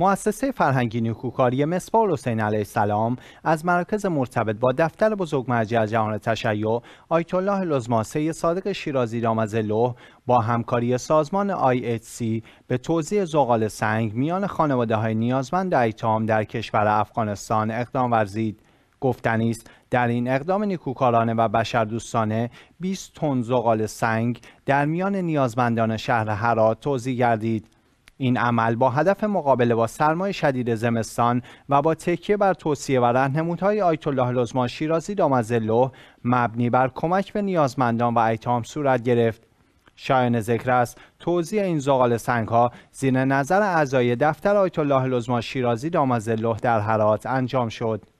مؤسسه فرهنگی نیکوکاری مصباح حسین علیه السلام از مراکز مرتبط با دفتر بزرگ مرجع جهان تشیع آیت الله لزماسه صادق شیرازی رامزلو با همکاری سازمان سی به توزیع زغال سنگ میان خانواده های نیازمند ایتام در کشور افغانستان اقدام ورزید گفتنی است در این اقدام نیکوکارانه و بشردوستانه 20 تن زغال سنگ در میان نیازمندان شهر هرات توزیع گردید این عمل با هدف مقابله با سرمای شدید زمستان و با تکیه بر توصیه و رهنمودهای آیت الله لزما شیرازی دامزلو مبنی بر کمک به نیازمندان و ایتام صورت گرفت شایان ذکر است توضیح این زغال سنگ ها زیر نظر اعضای دفتر آیت الله لزما شیرازی دامزلو در حرات انجام شد